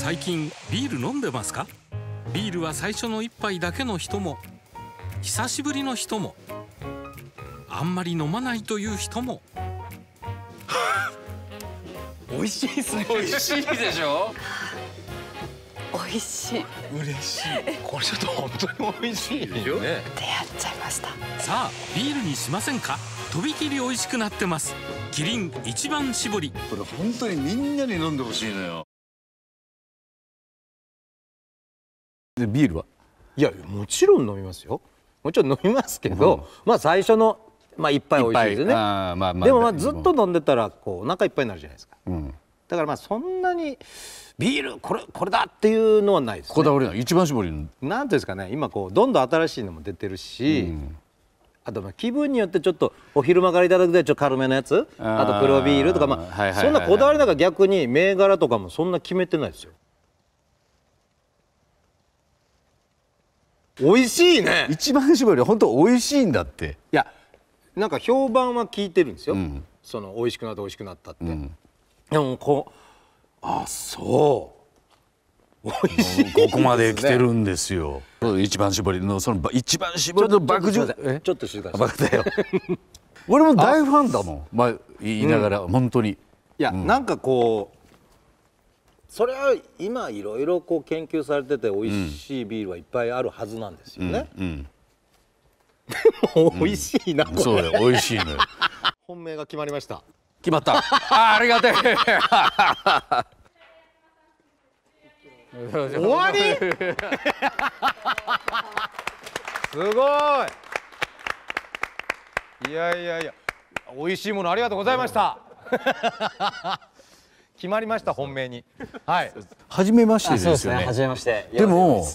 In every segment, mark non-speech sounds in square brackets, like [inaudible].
最近ビール飲んでますかビールは最初の一杯だけの人も久しぶりの人もあんまり飲まないという人も [laughs] 美味しいですね美味しいでしょ美味しい嬉しいこれちょっと本当に美味しいでしょ、ね、出会っちゃいましたさあビールにしませんかとびきり美味しくなってますキリン一番搾りこれ本当にみんなに飲んでほしいのよでビールはいやもちろん飲みますよもちろん飲みますけど、うん、まあ最初のまあ一杯美味しいですね、まあまあ、でもまあずっと飲んでたらこうお腹いっぱいになるじゃないですか、うん、だからまあそんなにビールこれこれだっていうのはないです、ね、こだわりの一番絞りのなんていうんですかね今こうどんどん新しいのも出てるし、うんあと気分によってちょっとお昼間からいただくでちょっと軽めのやつあと黒ビールとかまあ、そんなこだわりなんか逆に銘柄とかもそんな決めてないですよ美味しいね一番搾り本当美味しいんだっていやなんか評判は聞いてるんですよ、うん、その美味しくなった美味しくなったって、うん、でもこうあそう美味しい、ね、ここまで来てるんですよ一番搾りのその一番搾りの爆汁ちょっと静かにバカよ俺も大ファンだもんまあ言いながら、うん、本当にいや、うん、なんかこうそれは今いろいろこう研究されてて美味しいビールはいっぱいあるはずなんですよね、うん、でも [laughs] 美味しいな、うん、そうだよ美味しいのよ [laughs] 本命が決まりました決まったあありがてえ [laughs] 終わりすごいいやいやいや美味しいものありがとうございました決まりました本命にはい初めましてですよね初、ね、めましてでも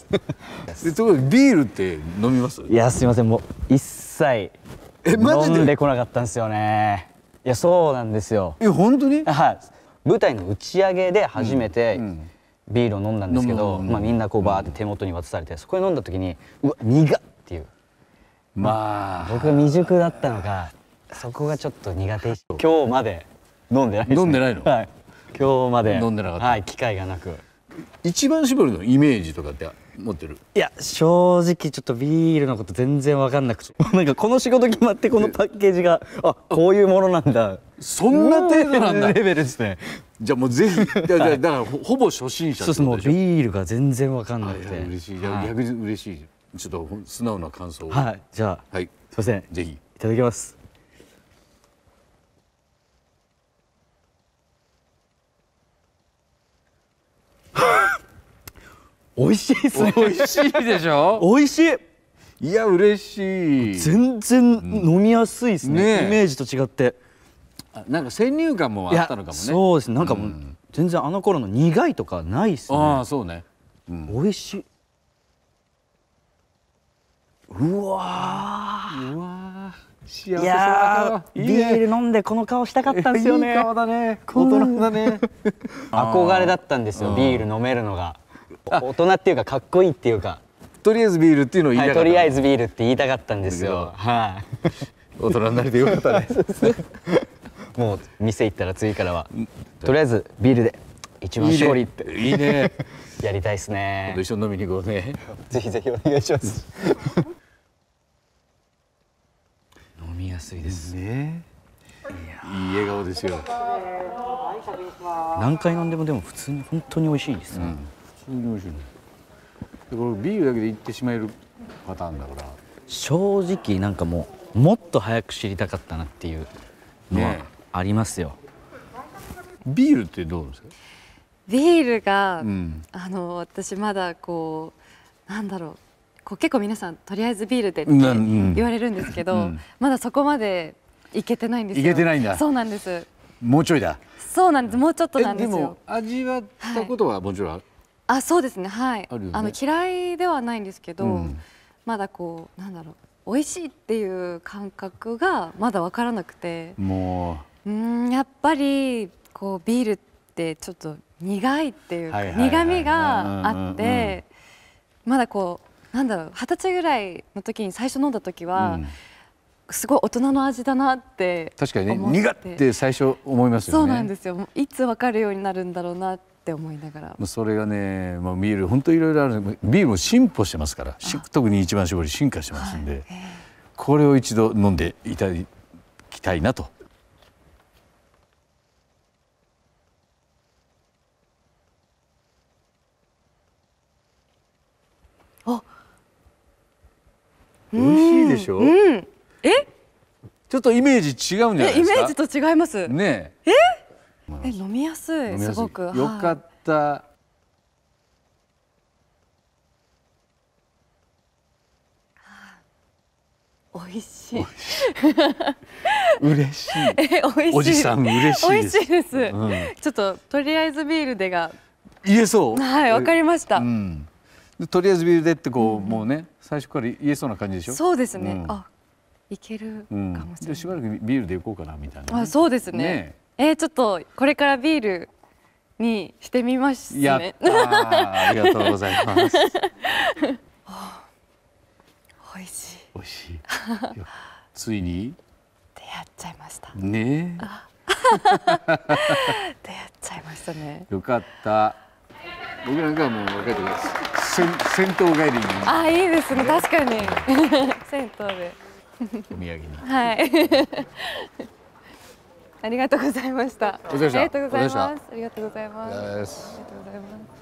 ところビールって飲みますいやすいませんもう一切飲んでこなかったんですよねいやそうなんですよえ本当にはい舞台の打ち上げで初めて、うんうんビールを飲んだんですけど、まあ、みんなこうバーって手元に渡されて、そこで飲んだ時にうわ苦っっていうまあ僕未熟だったのかそこがちょっと苦手今日まで飲んでないです、ね、飲んでないの、はい今日まで飲んでなかった、はい、機会がなく一番絞るのイメージとかって持ってるいや正直ちょっとビールのこと全然分かんなくて [laughs] なんかこの仕事決まってこのパッケージがあこういうものなんだそんな程度なんだレベルですねじゃあもう全然だだだからほぼ初心者そうですもうビールが全然分かんなくて嬉しい、はい、逆に嬉しいちょっと素直な感想をはいじゃあ、はい、すいませんぜひいただきます美味しいですね美味しいでしょ美味しいいや嬉しい全然飲みやすいですねうんね、イメージと違ってなんか先入観もあったのかもねそうですねなんかもう、全然あの頃の苦いとかないっすねああそうね、うん、美味しいうわうわ幸いやビール飲んでこの顔したかったんですよねいい顔だね大人だね [laughs] 憧れだったんですよビール飲めるのが大人っていうかかっこいいっていうかとりあえずビールっていうのを言いたかった、はい、とりあえずビールって言いたかったんですよはい、大人になれてよかったね [laughs] もう店行ったら次からはとりあえずビールで一番勝利っていいねやりたいですね一緒に飲みに行こうねぜひぜひお願いします [laughs] 飲みやすいですねいい笑顔ですよ何回飲んでもでも普通に本当に美味しいですね、うん普通に美味しいこれビールだけでいってしまえるパターンだから正直なんかもうもっと早く知りたかったなっていうのはありますよ、ビールってどうですかビールが、うん、あの私まだこうなんだろうこう結構皆さんとりあえずビールでって言われるんですけど、うん、まだそこまでいけてないんですよいけてないんだそうなんですもうちょいだそうなんですもうちょっとなんですよ味わったことはもちろん、はいあそうですねはい、ね、あの嫌いではないんですけど、うん、まだこうなんだろう美味しいっていう感覚がまだ分からなくてもううんやっぱりこうビールってちょっと苦いっていうか、はいはいはい、苦みがあって、うんうん、まだこうなんだろう二十歳ぐらいの時に最初飲んだ時は、すごい大人の味だなって確かにね苦って最初思いますよねそうなんですよいつ分かるようになるんだろうなってって思いながらそれがね、もうビール本当いろいろあるビールも進歩してますから特に一番搾り進化してますんで、はい、これを一度飲んでいただきたいなと美味しいでしょ。うん、え？ちょっとイメージ違うんじゃないですか。イメージと違います。ねえ。え？え飲みやすいすごくよかった、はい美味しい。嬉しい。[laughs] え、美味しい。おじさん嬉しい美味しいです、うん、ちょっととりあえずビールでが。言えそう。はい、わかりました、うん。とりあえずビールでってこう、うん、もうね、最初から言えそうな感じでしょそうですね。あ、いけるかもしれない。しばらくビールでいこうかなみたいな、ね。あ、そうですねねえー、ちょっとこれからビールにしてみますね。ありがとうございます。[laughs] 美味しい。美味しい。ついに出会っちゃいました。ね。[laughs] 出会っちゃいましたね。よかった。僕なんかもう若い時戦戦闘帰りに。あいいですね確かに。[laughs] 銭湯で。お土産に。はい。ありがとうございました。ありがとうございます。ありがとうございます。ありがとうございます。